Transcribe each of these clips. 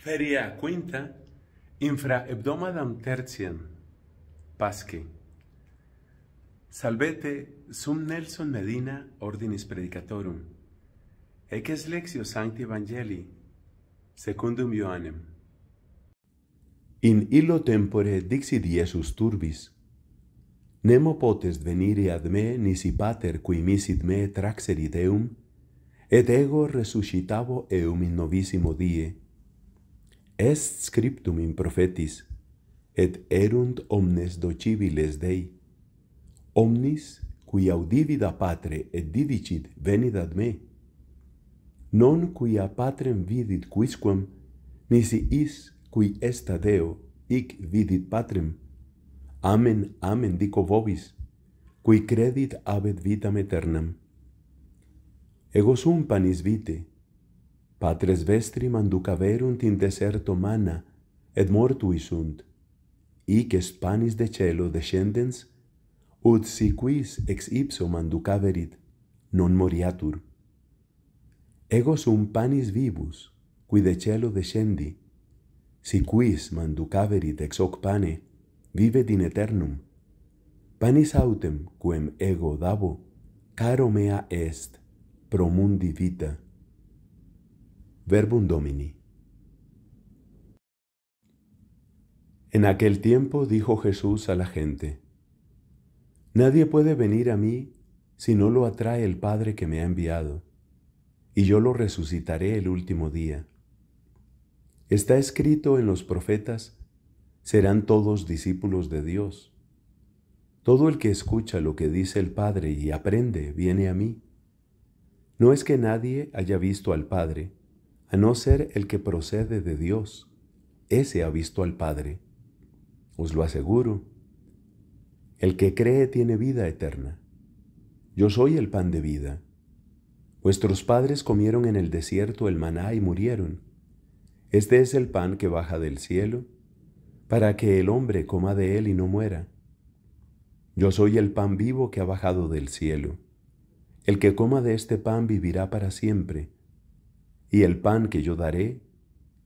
Feria quinta, infra hebdomadam tertiam, pasque. Salvete sum Nelson Medina ordinis predicatorum, ec es lexio sancti evangelii, secundum Ioannem. In illo tempore dixi Iesus turbis, Nemo potest venire ad me nisi pater qui misit me traxerit eum, et ego resuscitavo eum in novissimo die, et est scriptum in profetis et erunt omnes docibiles dei omnes qui audivit patre et didicit venid ad me non qui a patrem vidit quisquam nisi is qui est ad Deo, ic vidit patrem amen amen dico vobis qui credit habet vitam aeternam ego sum panis vitae patres vestri manducaverunt in deserto mana, et mortui sunt, ic es panis de celo descendens, ut si quis ex ipso manducaverit, non moriatur. Ego sum panis vivus, qui de celo descendi, si quis manducaverit ex hoc pane, vivet in eternum. Panis autem, quem ego davo, caro mea est, promundi vita. Verbum Domini. En aquel tiempo dijo Jesús a la gente, Nadie puede venir a mí si no lo atrae el Padre que me ha enviado, y yo lo resucitaré el último día. Está escrito en los profetas, serán todos discípulos de Dios. Todo el que escucha lo que dice el Padre y aprende, viene a mí. No es que nadie haya visto al Padre, a no ser el que procede de Dios. Ese ha visto al Padre. Os lo aseguro. El que cree tiene vida eterna. Yo soy el pan de vida. Vuestros padres comieron en el desierto el maná y murieron. Este es el pan que baja del cielo, para que el hombre coma de él y no muera. Yo soy el pan vivo que ha bajado del cielo. El que coma de este pan vivirá para siempre y el pan que yo daré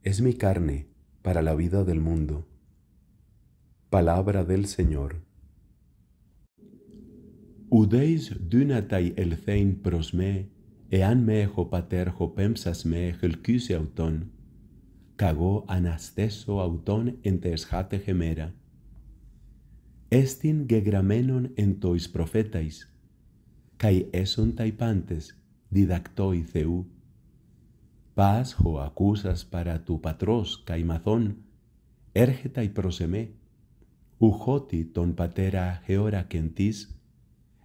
es mi carne para la vida del mundo. Palabra del Señor. Udeis dunatai zein prosme, ean mejo paterjo pemsas me gelcuse auton, kago anasteso auton jate gemera. Estin gegramenon entois profetais, kai eson taipantes didactoi theu, Πάσχο ακούσας παρά του πατρός καημαθών, έρχεται η προσεμέ, ουχώτη τον πατέρα χεώρα κεντής,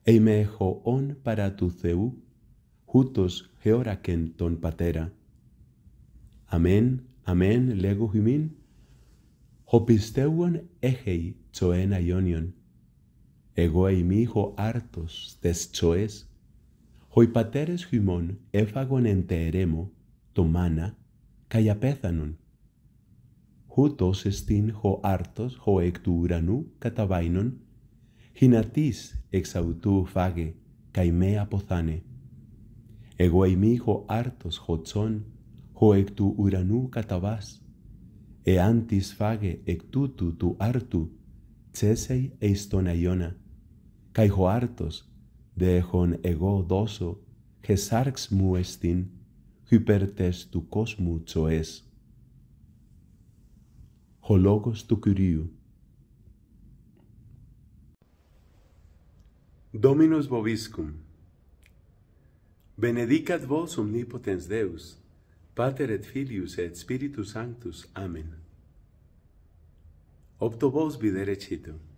ειμέ ον παρά του Θεού, χούτος χεώρα κεν τον πατέρα. Αμέν, αμέν λέγω ημίν, ο πιστεύων έχει τσοέν αιώνιον. Εγώ ειμί χω άρτος τες τσοές, οι πατέρες χυμών έφαγον εν τε έρεμο, stomana kai apethanon hutos estin ho artos ho ek tou uranou hinatis ex autou phage kai me apothane ego ei mi ho artos ho tson ho ek tou uranou katavas e antis phage ek tou tou tsesei eis ton aiona kai ho artos de ego doso ke sarx estin hypertes tu cosmu zoes. Hologos tu curiu. Dominus Boviscum. Benedicat vos omnipotens Deus, Pater et Filius et Spiritus Sanctus. Amen. Opto vos videre citum.